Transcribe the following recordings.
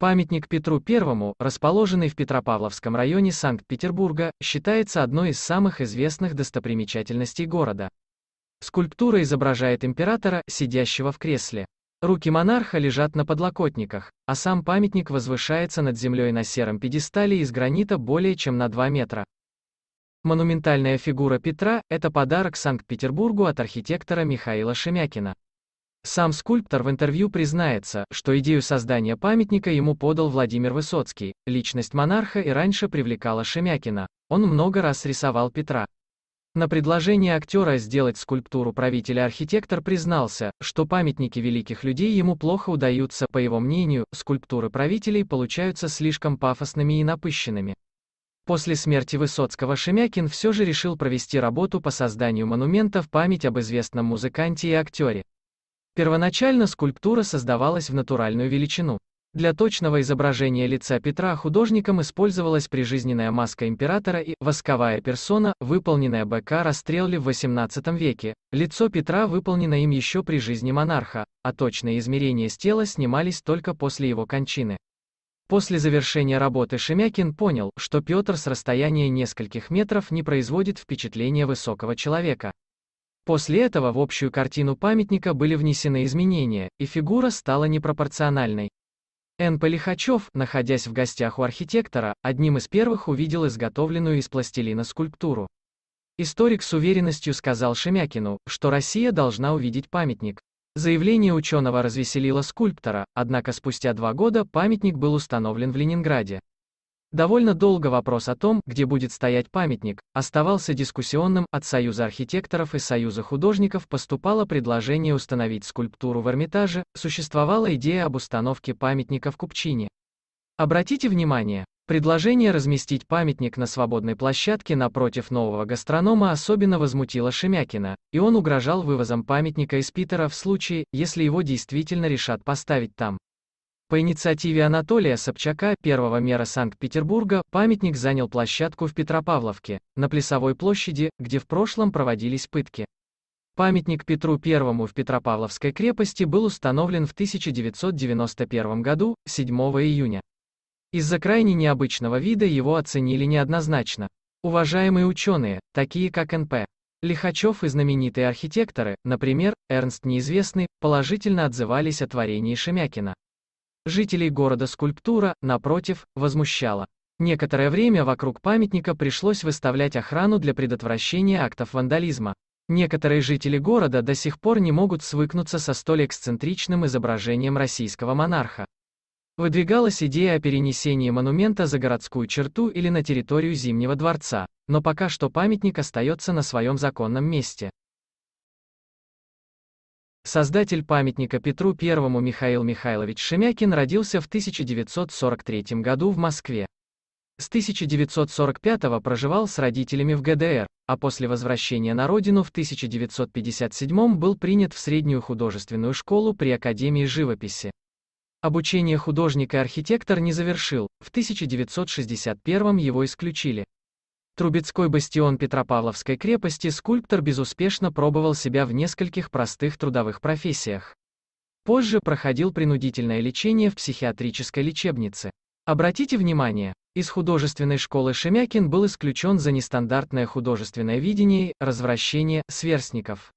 Памятник Петру I, расположенный в Петропавловском районе Санкт-Петербурга, считается одной из самых известных достопримечательностей города. Скульптура изображает императора, сидящего в кресле. Руки монарха лежат на подлокотниках, а сам памятник возвышается над землей на сером пьедестале из гранита более чем на 2 метра. Монументальная фигура Петра – это подарок Санкт-Петербургу от архитектора Михаила Шемякина. Сам скульптор в интервью признается, что идею создания памятника ему подал Владимир Высоцкий, личность монарха и раньше привлекала Шемякина. Он много раз рисовал Петра. На предложение актера сделать скульптуру правителя архитектор признался, что памятники великих людей ему плохо удаются, по его мнению, скульптуры правителей получаются слишком пафосными и напыщенными. После смерти Высоцкого Шемякин все же решил провести работу по созданию монумента в память об известном музыканте и актере. Первоначально скульптура создавалась в натуральную величину. Для точного изображения лица Петра художником использовалась прижизненная маска императора и восковая персона, выполненная БК расстрелли в XVIII веке. Лицо Петра выполнено им еще при жизни монарха, а точные измерения с тела снимались только после его кончины. После завершения работы Шемякин понял, что Петр с расстояния нескольких метров не производит впечатления высокого человека. После этого в общую картину памятника были внесены изменения, и фигура стала непропорциональной. Н. Полихачев, находясь в гостях у архитектора, одним из первых увидел изготовленную из пластилина скульптуру. Историк с уверенностью сказал Шемякину, что Россия должна увидеть памятник. Заявление ученого развеселило скульптора, однако спустя два года памятник был установлен в Ленинграде. Довольно долго вопрос о том, где будет стоять памятник, оставался дискуссионным, от Союза архитекторов и Союза художников поступало предложение установить скульптуру в Эрмитаже, существовала идея об установке памятника в Купчине. Обратите внимание, предложение разместить памятник на свободной площадке напротив нового гастронома особенно возмутило Шемякина, и он угрожал вывозом памятника из Питера в случае, если его действительно решат поставить там. По инициативе Анатолия Собчака, первого мэра Санкт-Петербурга, памятник занял площадку в Петропавловке, на Плесовой площади, где в прошлом проводились пытки. Памятник Петру I в Петропавловской крепости был установлен в 1991 году, 7 июня. Из-за крайне необычного вида его оценили неоднозначно. Уважаемые ученые, такие как НП. Лихачев и знаменитые архитекторы, например, Эрнст Неизвестный, положительно отзывались о творении Шемякина жителей города скульптура, напротив, возмущала. Некоторое время вокруг памятника пришлось выставлять охрану для предотвращения актов вандализма. Некоторые жители города до сих пор не могут свыкнуться со столь эксцентричным изображением российского монарха. Выдвигалась идея о перенесении монумента за городскую черту или на территорию Зимнего дворца, но пока что памятник остается на своем законном месте. Создатель памятника Петру I Михаил Михайлович Шемякин родился в 1943 году в Москве. С 1945 проживал с родителями в ГДР, а после возвращения на родину в 1957 был принят в среднюю художественную школу при Академии живописи. Обучение художника архитектор не завершил, в 1961 его исключили. Трубецкой бастион Петропавловской крепости скульптор безуспешно пробовал себя в нескольких простых трудовых профессиях. Позже проходил принудительное лечение в психиатрической лечебнице. Обратите внимание, из художественной школы Шемякин был исключен за нестандартное художественное видение, развращение, сверстников.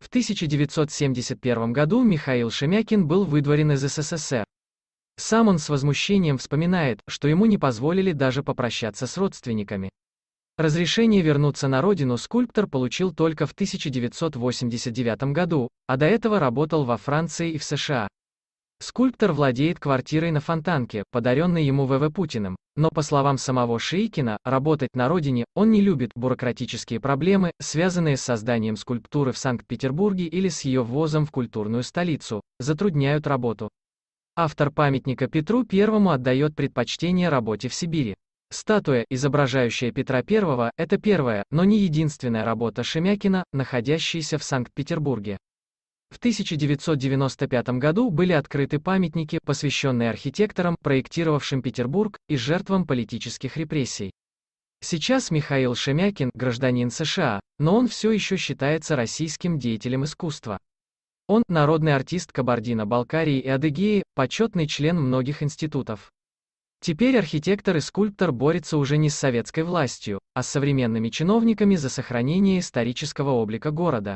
В 1971 году Михаил Шемякин был выдворен из СССР. Сам он с возмущением вспоминает, что ему не позволили даже попрощаться с родственниками. Разрешение вернуться на родину скульптор получил только в 1989 году, а до этого работал во Франции и в США. Скульптор владеет квартирой на Фонтанке, подаренной ему ВВ Путиным, но, по словам самого Шейкина, работать на родине он не любит бюрократические проблемы, связанные с созданием скульптуры в Санкт-Петербурге или с ее ввозом в культурную столицу, затрудняют работу. Автор памятника Петру Первому отдает предпочтение работе в Сибири. Статуя, изображающая Петра I, это первая, но не единственная работа Шемякина, находящаяся в Санкт-Петербурге. В 1995 году были открыты памятники, посвященные архитекторам, проектировавшим Петербург, и жертвам политических репрессий. Сейчас Михаил Шемякин – гражданин США, но он все еще считается российским деятелем искусства. Он – народный артист Кабардино-Балкарии и Адыгеи, почетный член многих институтов. Теперь архитектор и скульптор борются уже не с советской властью, а с современными чиновниками за сохранение исторического облика города.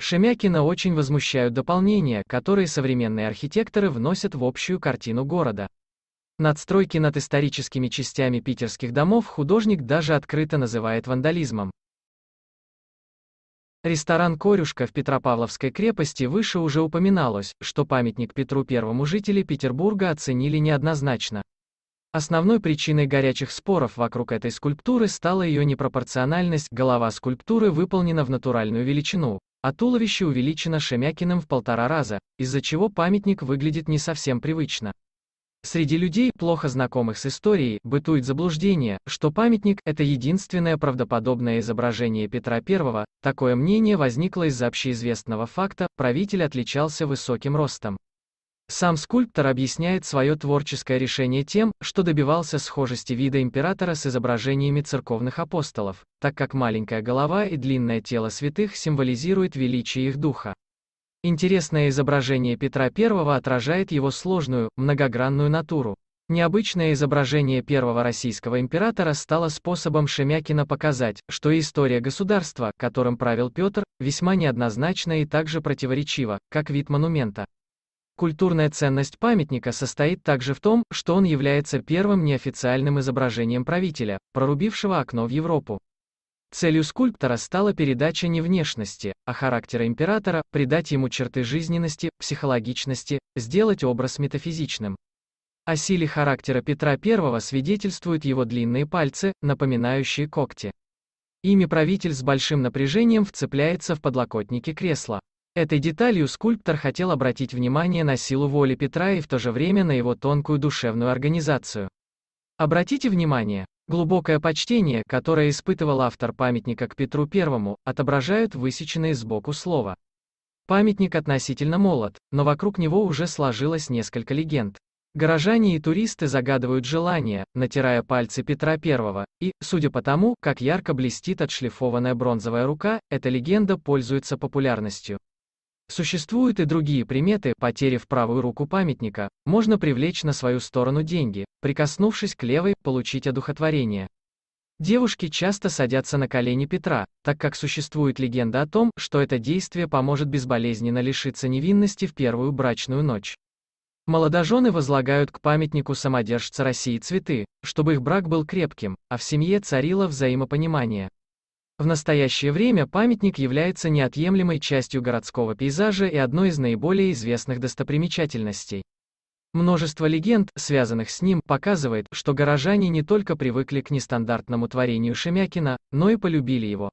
Шемякина очень возмущают дополнения, которые современные архитекторы вносят в общую картину города. Надстройки над историческими частями питерских домов художник даже открыто называет вандализмом. Ресторан «Корюшка» в Петропавловской крепости выше уже упоминалось, что памятник Петру Первому жители Петербурга оценили неоднозначно. Основной причиной горячих споров вокруг этой скульптуры стала ее непропорциональность, голова скульптуры выполнена в натуральную величину, а туловище увеличено Шемякиным в полтора раза, из-за чего памятник выглядит не совсем привычно. Среди людей, плохо знакомых с историей, бытует заблуждение, что памятник – это единственное правдоподобное изображение Петра I, такое мнение возникло из-за общеизвестного факта, правитель отличался высоким ростом. Сам скульптор объясняет свое творческое решение тем, что добивался схожести вида императора с изображениями церковных апостолов, так как маленькая голова и длинное тело святых символизирует величие их духа. Интересное изображение Петра I отражает его сложную, многогранную натуру. Необычное изображение первого российского императора стало способом Шемякина показать, что история государства, которым правил Петр, весьма неоднозначна и также противоречива, как вид монумента. Культурная ценность памятника состоит также в том, что он является первым неофициальным изображением правителя, прорубившего окно в Европу. Целью скульптора стала передача не внешности, а характера императора, придать ему черты жизненности, психологичности, сделать образ метафизичным. О силе характера Петра I свидетельствуют его длинные пальцы, напоминающие когти. Ими правитель с большим напряжением вцепляется в подлокотники кресла. Этой деталью скульптор хотел обратить внимание на силу воли Петра и в то же время на его тонкую душевную организацию. Обратите внимание, глубокое почтение, которое испытывал автор памятника к Петру I, отображают высеченные сбоку слова. Памятник относительно молод, но вокруг него уже сложилось несколько легенд. Горожане и туристы загадывают желания, натирая пальцы Петра I, и, судя по тому, как ярко блестит отшлифованная бронзовая рука, эта легенда пользуется популярностью. Существуют и другие приметы, потеряв правую руку памятника, можно привлечь на свою сторону деньги, прикоснувшись к левой, получить одухотворение. Девушки часто садятся на колени Петра, так как существует легенда о том, что это действие поможет безболезненно лишиться невинности в первую брачную ночь. Молодожены возлагают к памятнику самодержца России цветы, чтобы их брак был крепким, а в семье царило взаимопонимание. В настоящее время памятник является неотъемлемой частью городского пейзажа и одной из наиболее известных достопримечательностей. Множество легенд, связанных с ним, показывает, что горожане не только привыкли к нестандартному творению Шемякина, но и полюбили его.